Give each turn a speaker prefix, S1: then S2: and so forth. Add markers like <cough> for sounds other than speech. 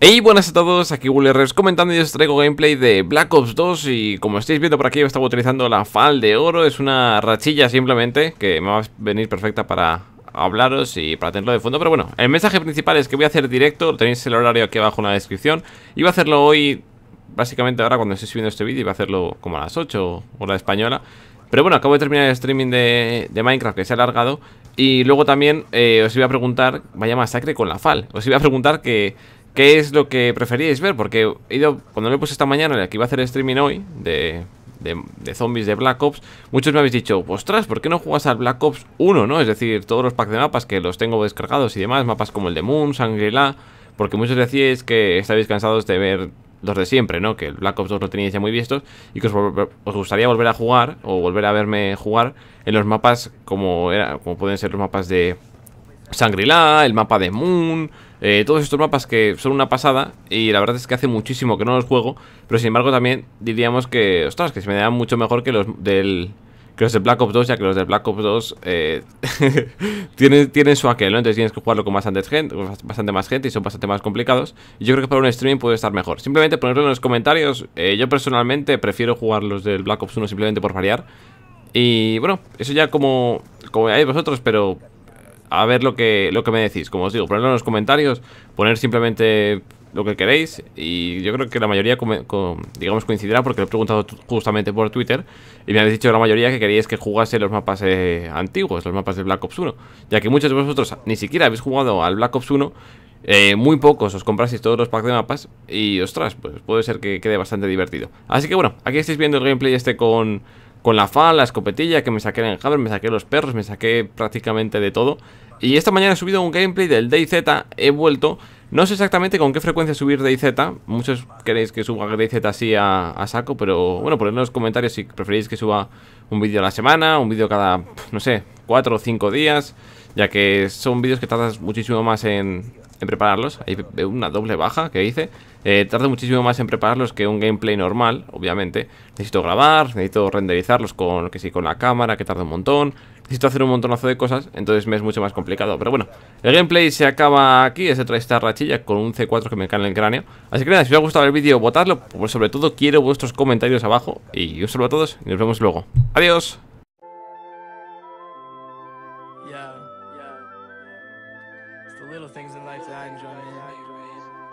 S1: Hey, buenas a todos, aquí Res comentando y os traigo gameplay de Black Ops 2 y como estáis viendo por aquí yo estaba utilizando la fal de oro, es una rachilla simplemente que me va a venir perfecta para hablaros y para tenerlo de fondo, pero bueno, el mensaje principal es que voy a hacer directo, tenéis el horario aquí abajo en la descripción, y voy a hacerlo hoy, básicamente ahora cuando estoy subiendo este vídeo, iba a hacerlo como a las 8 o la española, pero bueno, acabo de terminar el streaming de, Minecraft que se ha alargado, y luego también eh, os iba a preguntar, vaya masacre con la fal, os iba a preguntar que ¿Qué es lo que preferíais ver? Porque he ido, cuando me he esta mañana, la que iba a hacer streaming hoy, de, de, zombies de Black Ops, muchos me habéis dicho, ostras, ¿por qué no jugas al Black Ops 1, no? Es decir, todos los packs de mapas que los tengo descargados y demás, mapas como el de Moon, Shangri-La, porque muchos decíais que estabais cansados de ver los de siempre, ¿no? Que el Black Ops 2 lo teníais ya muy vistos y que os, gustaría volver a jugar o volver a verme jugar en los mapas como, como pueden ser los mapas de Sangrila, el mapa de Moon, eh, todos estos mapas que son una pasada y la verdad es que hace muchísimo que no los juego, pero sin embargo también diríamos que, ostras, que se me dan mucho mejor que los del... Que los de Black Ops 2, ya que los de Black Ops 2 eh, <laughs> tienen, tienen su aquel, ¿no? Entonces tienes que jugarlo con bastante, gente, bastante más gente y son bastante más complicados. Y yo creo que para un streaming puede estar mejor. Simplemente ponerlo en los comentarios. Eh, yo personalmente prefiero jugar los del Black Ops 1 simplemente por variar. Y bueno, eso ya como, como hay vosotros, pero a ver lo que, lo que me decís. Como os digo, ponedlo en los comentarios, poner simplemente lo que queréis y yo creo que la mayoría, digamos, coincidirá porque lo he preguntado justamente por Twitter y me habéis dicho la mayoría que queríais que jugase los mapas eh, antiguos, los mapas de Black Ops 1, ya que muchos de vosotros ni siquiera habéis jugado al Black Ops 1, eh, muy pocos os compraseis todos los packs de mapas y ostras, pues puede ser que quede bastante divertido. Así que bueno, aquí estáis viendo el gameplay este con con la fa, la escopetilla que me saqué en enjambre, me saqué los perros, me saqué prácticamente de todo. Y esta mañana he subido un gameplay del DayZ, he vuelto, no sé exactamente con qué frecuencia subir DayZ, muchos queréis que suba DayZ así a, saco, pero bueno, ponedlo en los comentarios si preferís que suba un vídeo a la semana, un vídeo cada, no sé, cuatro o cinco días, ya que son vídeos que tardas muchísimo más en, en prepararlos. Hay una doble baja que hice. Eh, tardo muchísimo más en prepararlos que un gameplay normal, obviamente. Necesito grabar, necesito renderizarlos con, que sí, con la cámara, que tarda un montón. Necesito hacer un montonazo de cosas, entonces me es mucho más complicado. Pero bueno, el gameplay se acaba aquí. Es otra esta rachilla con un C4 que me cae en el cráneo. Así que nada, si os ha gustado el vídeo, votadlo. Pues sobre todo quiero vuestros comentarios abajo. Y un saludo a todos y nos vemos luego. Adiós. the little things in life that I enjoy,